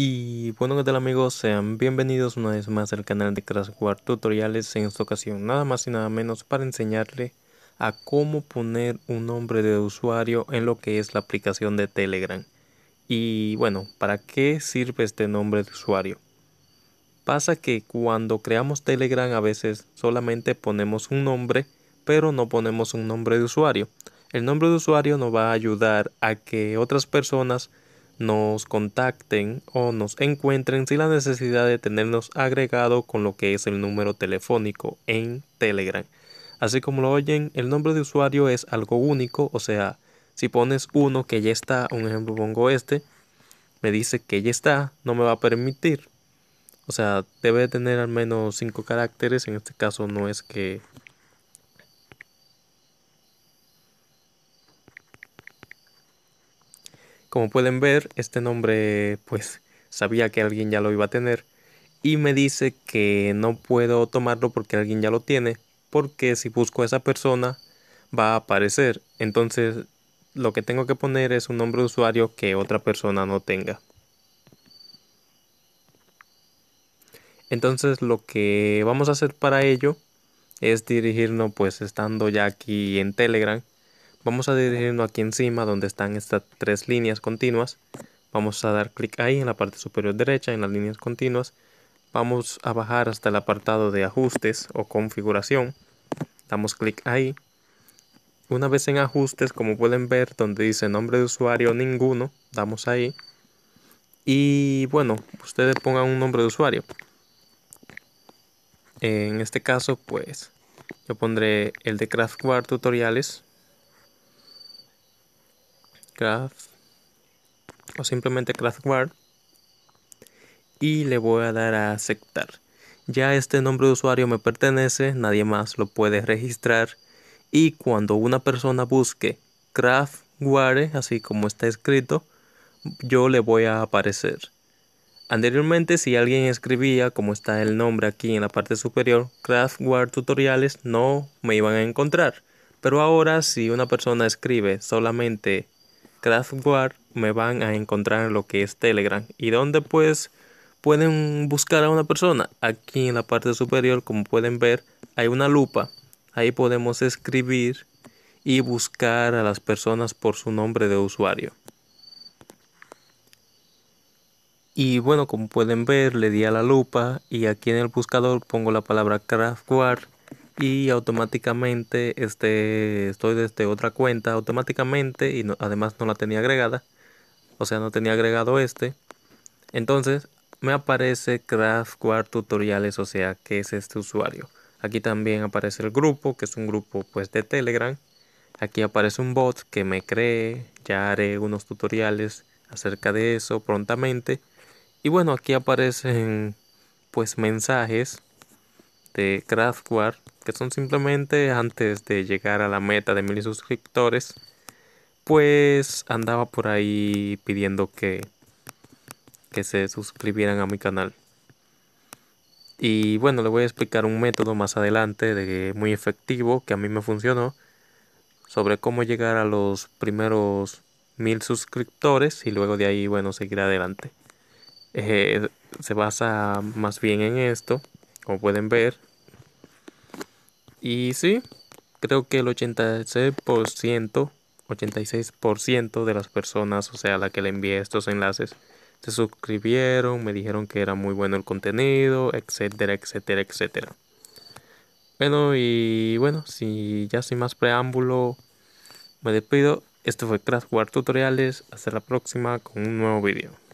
Y bueno, ¿qué tal amigos? Sean bienvenidos una vez más al canal de Crash War Tutoriales en esta ocasión nada más y nada menos para enseñarle a cómo poner un nombre de usuario en lo que es la aplicación de Telegram. Y bueno, ¿para qué sirve este nombre de usuario? Pasa que cuando creamos Telegram a veces solamente ponemos un nombre, pero no ponemos un nombre de usuario. El nombre de usuario nos va a ayudar a que otras personas nos contacten o nos encuentren sin la necesidad de tenernos agregado con lo que es el número telefónico en Telegram. Así como lo oyen, el nombre de usuario es algo único, o sea, si pones uno que ya está, un ejemplo pongo este, me dice que ya está, no me va a permitir. O sea, debe tener al menos cinco caracteres, en este caso no es que Como pueden ver, este nombre pues sabía que alguien ya lo iba a tener y me dice que no puedo tomarlo porque alguien ya lo tiene, porque si busco a esa persona va a aparecer. Entonces lo que tengo que poner es un nombre de usuario que otra persona no tenga. Entonces lo que vamos a hacer para ello es dirigirnos pues estando ya aquí en Telegram Vamos a dirigirnos aquí encima donde están estas tres líneas continuas. Vamos a dar clic ahí en la parte superior derecha en las líneas continuas. Vamos a bajar hasta el apartado de ajustes o configuración. Damos clic ahí. Una vez en ajustes, como pueden ver, donde dice nombre de usuario ninguno, damos ahí. Y bueno, ustedes pongan un nombre de usuario. En este caso, pues, yo pondré el de Craftware Tutoriales craft o simplemente craftware y le voy a dar a aceptar. Ya este nombre de usuario me pertenece, nadie más lo puede registrar y cuando una persona busque craftware, así como está escrito, yo le voy a aparecer. Anteriormente, si alguien escribía, como está el nombre aquí en la parte superior, Craftware Tutoriales, no me iban a encontrar. Pero ahora, si una persona escribe solamente CraftWar me van a encontrar en lo que es Telegram. ¿Y donde pues pueden buscar a una persona? Aquí en la parte superior, como pueden ver, hay una lupa. Ahí podemos escribir y buscar a las personas por su nombre de usuario. Y bueno, como pueden ver, le di a la lupa y aquí en el buscador pongo la palabra Craftwar y automáticamente este, estoy desde este, otra cuenta automáticamente y además no la tenía agregada. O sea, no tenía agregado este. Entonces me aparece Craftware Tutoriales, o sea, que es este usuario. Aquí también aparece el grupo, que es un grupo pues de Telegram. Aquí aparece un bot que me cree, ya haré unos tutoriales acerca de eso prontamente. Y bueno, aquí aparecen pues mensajes de Craftware que son simplemente antes de llegar a la meta de mil suscriptores, pues andaba por ahí pidiendo que, que se suscribieran a mi canal. Y bueno, le voy a explicar un método más adelante de muy efectivo que a mí me funcionó sobre cómo llegar a los primeros mil suscriptores y luego de ahí, bueno, seguir adelante. Eh, se basa más bien en esto, como pueden ver, y sí, creo que el 86%, 86% de las personas, o sea, a la que le envié estos enlaces, se suscribieron, me dijeron que era muy bueno el contenido, etcétera, etcétera, etcétera. Bueno, y bueno, si ya sin más preámbulo, me despido. Esto fue tras War Tutoriales. Hasta la próxima con un nuevo video.